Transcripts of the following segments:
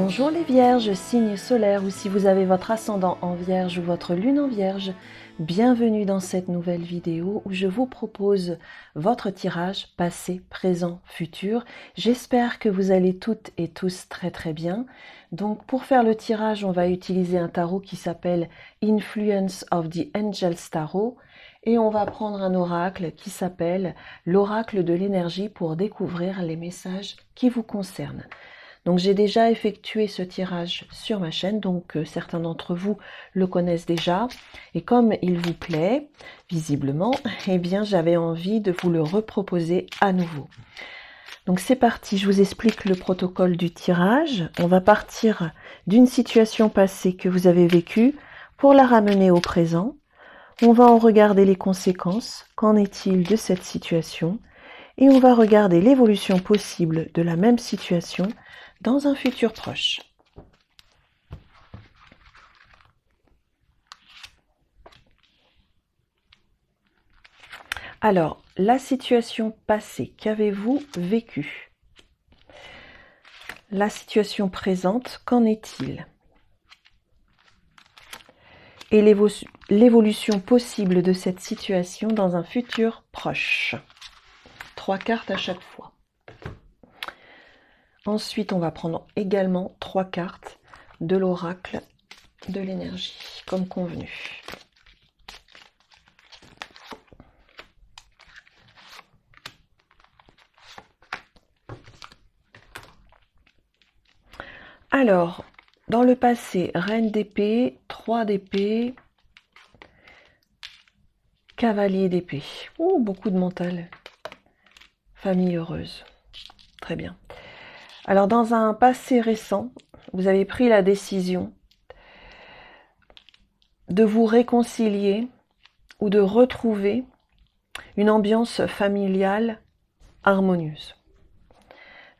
Bonjour les vierges, signe solaire ou si vous avez votre ascendant en vierge ou votre lune en vierge, bienvenue dans cette nouvelle vidéo où je vous propose votre tirage passé, présent, futur. J'espère que vous allez toutes et tous très très bien. Donc pour faire le tirage, on va utiliser un tarot qui s'appelle Influence of the Angels Tarot et on va prendre un oracle qui s'appelle l'oracle de l'énergie pour découvrir les messages qui vous concernent. Donc j'ai déjà effectué ce tirage sur ma chaîne, donc euh, certains d'entre vous le connaissent déjà. Et comme il vous plaît, visiblement, eh bien j'avais envie de vous le reproposer à nouveau. Donc c'est parti, je vous explique le protocole du tirage. On va partir d'une situation passée que vous avez vécue pour la ramener au présent. On va en regarder les conséquences, qu'en est-il de cette situation, et on va regarder l'évolution possible de la même situation dans un futur proche. Alors, la situation passée, qu'avez-vous vécu La situation présente, qu'en est-il Et l'évolution possible de cette situation dans un futur proche. Trois cartes à chaque fois. Ensuite, on va prendre également trois cartes de l'oracle de l'énergie, comme convenu. Alors, dans le passé, reine d'épée, trois d'épée, cavalier d'épée. Oh, beaucoup de mental. Famille heureuse. Très bien. Alors dans un passé récent, vous avez pris la décision de vous réconcilier ou de retrouver une ambiance familiale harmonieuse.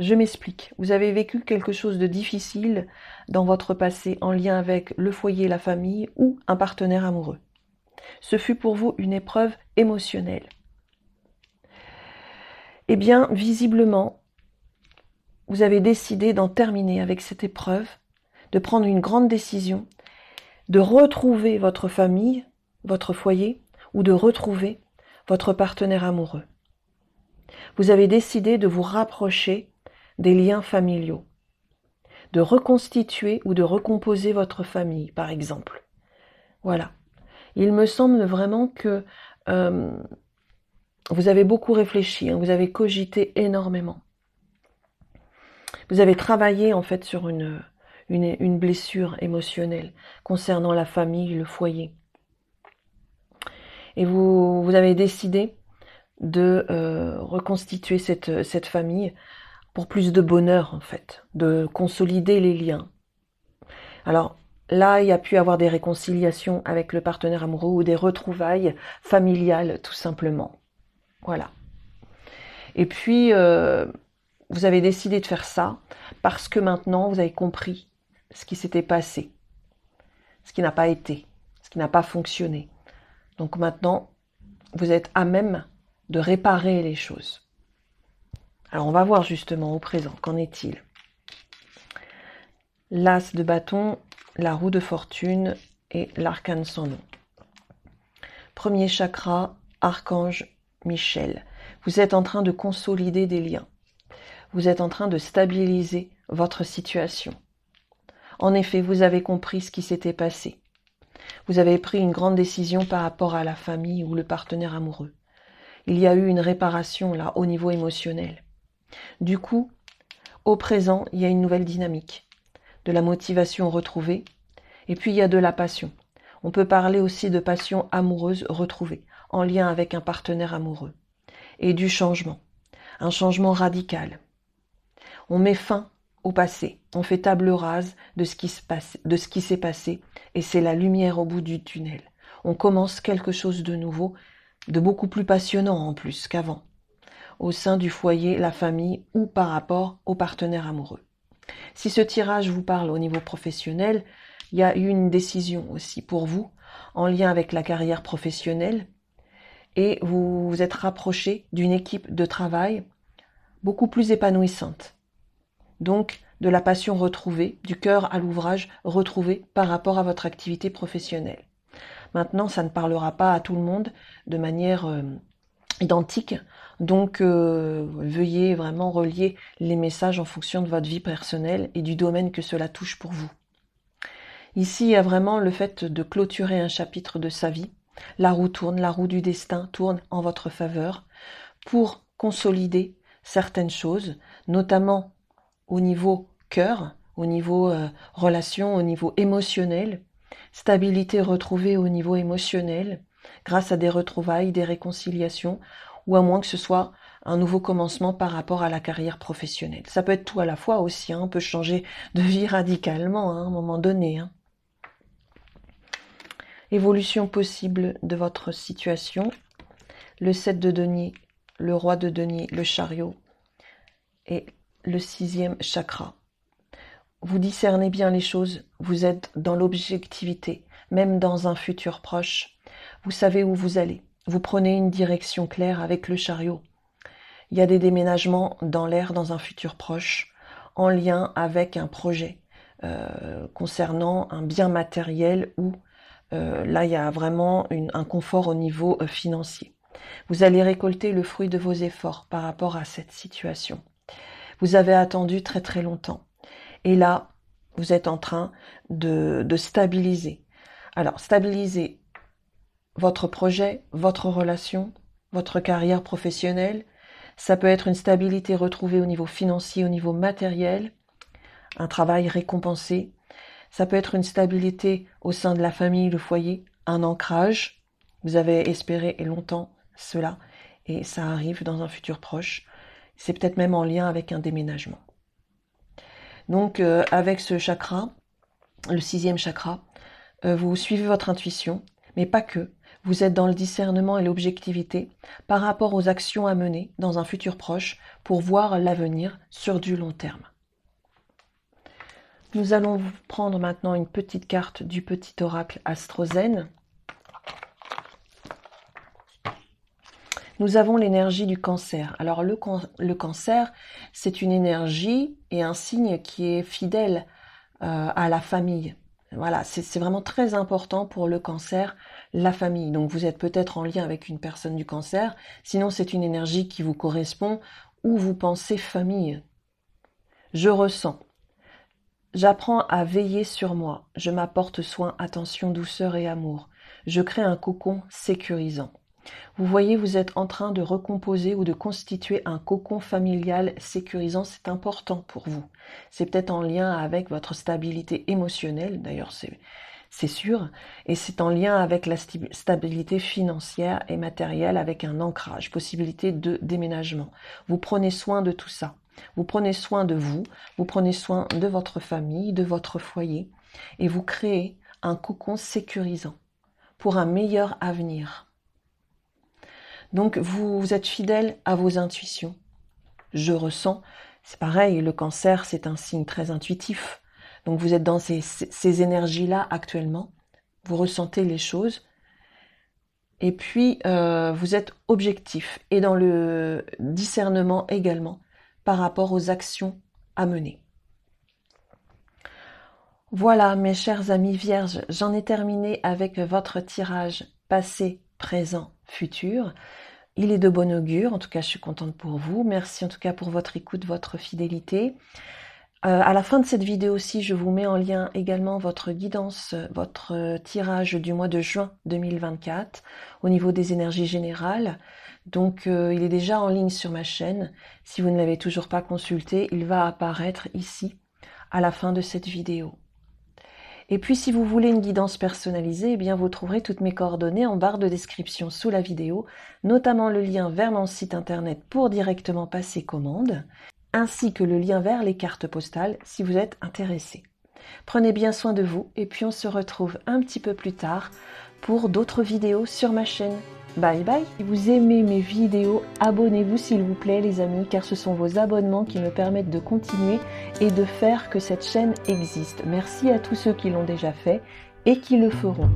Je m'explique. Vous avez vécu quelque chose de difficile dans votre passé en lien avec le foyer, la famille ou un partenaire amoureux. Ce fut pour vous une épreuve émotionnelle. Eh bien, visiblement, vous avez décidé d'en terminer avec cette épreuve, de prendre une grande décision, de retrouver votre famille, votre foyer, ou de retrouver votre partenaire amoureux. Vous avez décidé de vous rapprocher des liens familiaux, de reconstituer ou de recomposer votre famille, par exemple. Voilà. Il me semble vraiment que euh, vous avez beaucoup réfléchi, hein. vous avez cogité énormément. Vous avez travaillé en fait sur une, une, blessure émotionnelle concernant la famille, le foyer. Et vous, vous avez décidé de euh, reconstituer cette, cette famille pour plus de bonheur en fait, de consolider les liens. Alors, Là, il y a pu avoir des réconciliations avec le partenaire amoureux ou des retrouvailles familiales, tout simplement. Voilà. Et puis, euh, vous avez décidé de faire ça parce que maintenant vous avez compris ce qui s'était passé, ce qui n'a pas été, ce qui n'a pas fonctionné. Donc maintenant, vous êtes à même de réparer les choses. Alors on va voir justement au présent, qu'en est-il L'as de bâton, la roue de fortune et l'arcane sans nom. Premier chakra, archange Michel. Vous êtes en train de consolider des liens vous êtes en train de stabiliser votre situation. En effet, vous avez compris ce qui s'était passé. Vous avez pris une grande décision par rapport à la famille ou le partenaire amoureux. Il y a eu une réparation là au niveau émotionnel. Du coup, au présent, il y a une nouvelle dynamique, de la motivation retrouvée, et puis il y a de la passion. On peut parler aussi de passion amoureuse retrouvée, en lien avec un partenaire amoureux, et du changement, un changement radical. On met fin au passé, on fait table rase de ce qui s'est passé, et c'est la lumière au bout du tunnel. On commence quelque chose de nouveau, de beaucoup plus passionnant en plus qu'avant, au sein du foyer, la famille ou par rapport au partenaire amoureux. Si ce tirage vous parle au niveau professionnel, il y a eu une décision aussi pour vous en lien avec la carrière professionnelle et vous vous êtes rapproché d'une équipe de travail beaucoup plus épanouissante donc de la passion retrouvée, du cœur à l'ouvrage retrouvé par rapport à votre activité professionnelle. Maintenant, ça ne parlera pas à tout le monde de manière euh, identique, donc euh, veuillez vraiment relier les messages en fonction de votre vie personnelle et du domaine que cela touche pour vous. Ici, il y a vraiment le fait de clôturer un chapitre de sa vie. La roue tourne, la roue du destin tourne en votre faveur pour consolider certaines choses, notamment au niveau cœur, au niveau euh, relation, au niveau émotionnel, stabilité retrouvée au niveau émotionnel, grâce à des retrouvailles, des réconciliations, ou à moins que ce soit un nouveau commencement par rapport à la carrière professionnelle. Ça peut être tout à la fois aussi, hein. on peut changer de vie radicalement hein, à un moment donné. Hein. Évolution possible de votre situation, le 7 de denis le roi de denis le chariot, et le sixième chakra. Vous discernez bien les choses, vous êtes dans l'objectivité, même dans un futur proche. Vous savez où vous allez, vous prenez une direction claire avec le chariot. Il y a des déménagements dans l'air dans un futur proche, en lien avec un projet euh, concernant un bien matériel ou euh, là il y a vraiment un confort au niveau euh, financier. Vous allez récolter le fruit de vos efforts par rapport à cette situation. Vous avez attendu très très longtemps. Et là, vous êtes en train de, stabiliser. Alors, stabiliser votre projet, votre relation, votre carrière professionnelle. Ça peut être une stabilité retrouvée au niveau financier, au niveau matériel, un travail récompensé. Ça peut être une stabilité au sein de la famille, le foyer, un ancrage. Vous avez espéré et longtemps cela et ça arrive dans un futur proche. C'est peut-être même en lien avec un déménagement. Donc euh, avec ce chakra, le sixième chakra, euh, vous suivez votre intuition, mais pas que. Vous êtes dans le discernement et l'objectivité par rapport aux actions à mener dans un futur proche pour voir l'avenir sur du long terme. Nous allons prendre maintenant une petite carte du petit oracle astrozène. Nous avons l'énergie du cancer. Alors le, cancer, c'est une énergie et un signe qui est fidèle euh, à la famille. Voilà, c'est vraiment très important pour le cancer, la famille. Donc vous êtes peut-être en lien avec une personne du cancer, sinon c'est une énergie qui vous correspond ou vous pensez famille. Je ressens. J'apprends à veiller sur moi. Je m'apporte soin, attention, douceur et amour. Je crée un cocon sécurisant. Vous voyez, vous êtes en train de recomposer ou de constituer un cocon familial sécurisant. C'est important pour vous. C'est peut-être en lien avec votre stabilité émotionnelle. D'ailleurs, c'est sûr, et c'est en lien avec la stabilité financière et matérielle, avec un ancrage, possibilité de déménagement. Vous prenez soin de tout ça. Vous prenez soin de vous, vous prenez soin de votre famille, de votre foyer, et vous créez un cocon sécurisant pour un meilleur avenir. Donc vous, êtes fidèle à vos intuitions. Je ressens, c'est pareil, le cancer c'est un signe très intuitif. Donc vous êtes dans ces, énergies-là actuellement, vous ressentez les choses, et puis euh, vous êtes objectif et dans le discernement également par rapport aux actions à mener. Voilà mes chers amis vierges, j'en ai terminé avec votre tirage passé, présent Futur, Il est de bon augure, en tout cas je suis contente pour vous. Merci en tout cas pour votre écoute, votre fidélité. Euh, à la fin de cette vidéo aussi, je vous mets en lien également votre guidance, euh, votre tirage du mois de juin 2024 au niveau des énergies générales. Donc euh, il est déjà en ligne sur ma chaîne. Si vous ne l'avez toujours pas consulté, il va apparaître ici à la fin de cette vidéo. Et puis si vous voulez une guidance personnalisée, eh bien vous trouverez toutes mes coordonnées en barre de description sous la vidéo, notamment le lien vers mon site internet pour directement passer commande, ainsi que le lien vers les cartes postales si vous êtes intéressé. Prenez bien soin de vous et puis on se retrouve un petit peu plus tard pour d'autres vidéos sur ma chaîne. Bye bye. Si vous aimez mes vidéos, abonnez-vous s'il vous plaît les amis, car ce sont vos abonnements qui me permettent de continuer et de faire que cette chaîne existe. Merci à tous ceux qui l'ont déjà fait et qui le feront.